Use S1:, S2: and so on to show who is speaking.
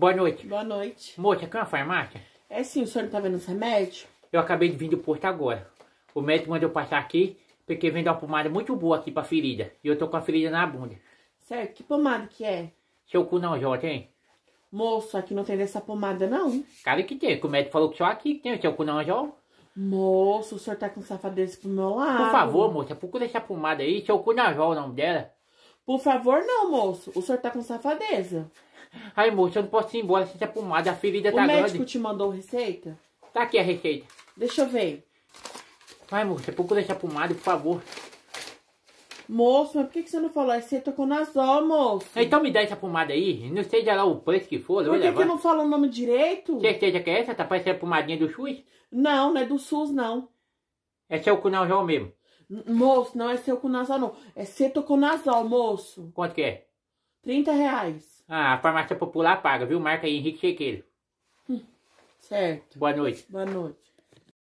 S1: Boa noite. Boa noite. Moça, aqui é uma farmácia? É sim, o senhor não tá vendo os remédios? Eu acabei de vir do porto agora. O médico mandou passar aqui, porque vem dar uma pomada muito boa aqui pra ferida. E eu tô com a ferida na bunda. Certo, que pomada que é? Seu cu não, Jota, hein?
S2: Moço, aqui não tem dessa pomada, não.
S1: Cara que tem, que o médico falou que só aqui tem o seu cu não, Jota.
S2: Moço, o senhor tá com safadeza pro meu lado. Por favor,
S1: moça, procura essa pomada aí, seu cu não, Jota, é o nome dela. Por favor, não, moço. O senhor tá com safadeza. Ai, moço, eu não posso ir embora sem essa pomada. A ferida tá o tá grande. O médico
S3: te mandou receita?
S1: Tá aqui a receita. Deixa eu ver. Vai, moço, procura essa pomada, por favor.
S2: Moço, mas por que, que você não falou receita com nasol, moço? Então
S1: me dá essa pomada aí. Não seja lá o preço que for. Por que, que não
S2: fala o nome direito?
S1: Certeza que é essa? Tá parecendo a pomadinha do SUS? Não, não é do SUS, não. Essa é o Cunajol mesmo.
S2: Moço, não é seu nasal, não. É nasal, moço. Quanto que é? 30 reais.
S1: Ah, a farmácia popular paga, viu? Marca aí, Henrique Chequeiro. Hum, certo. Boa noite. Boa
S2: noite.